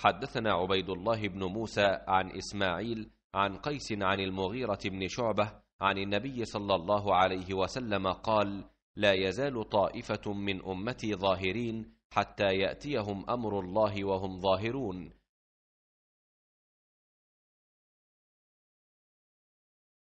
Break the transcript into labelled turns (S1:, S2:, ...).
S1: حدثنا عبيد الله بن
S2: موسى عن إسماعيل عن قيس عن المغيرة بن شعبة عن النبي صلى الله عليه وسلم قال لا يزال طائفة من أمتي ظاهرين
S1: حتى يأتيهم أمر الله وهم ظاهرون